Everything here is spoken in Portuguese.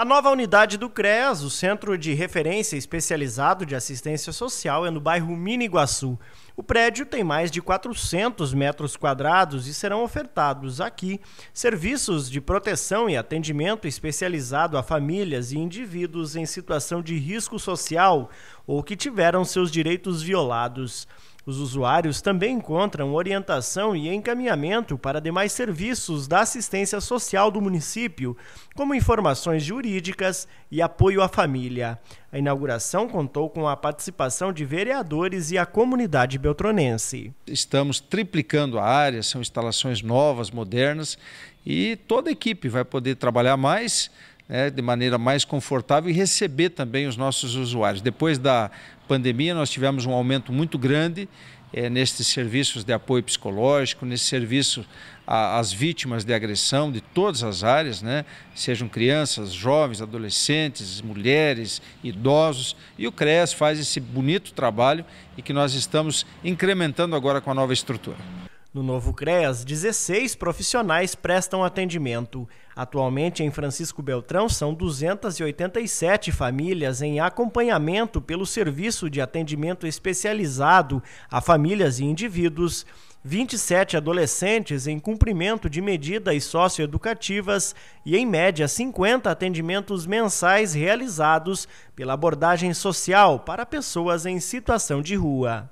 A nova unidade do CREAS, o Centro de Referência Especializado de Assistência Social, é no bairro Miniguaçu. O prédio tem mais de 400 metros quadrados e serão ofertados aqui serviços de proteção e atendimento especializado a famílias e indivíduos em situação de risco social ou que tiveram seus direitos violados. Os usuários também encontram orientação e encaminhamento para demais serviços da assistência social do município, como informações jurídicas e apoio à família. A inauguração contou com a participação de vereadores e a comunidade beltronense. Estamos triplicando a área, são instalações novas, modernas, e toda a equipe vai poder trabalhar mais né, de maneira mais confortável e receber também os nossos usuários. Depois da pandemia, nós tivemos um aumento muito grande é, nestes serviços de apoio psicológico, nesse serviço às vítimas de agressão de todas as áreas, né? sejam crianças, jovens, adolescentes, mulheres, idosos. E o CRES faz esse bonito trabalho e que nós estamos incrementando agora com a nova estrutura. No novo CREAS, 16 profissionais prestam atendimento. Atualmente, em Francisco Beltrão, são 287 famílias em acompanhamento pelo Serviço de Atendimento Especializado a Famílias e Indivíduos, 27 adolescentes em cumprimento de medidas socioeducativas e, em média, 50 atendimentos mensais realizados pela abordagem social para pessoas em situação de rua.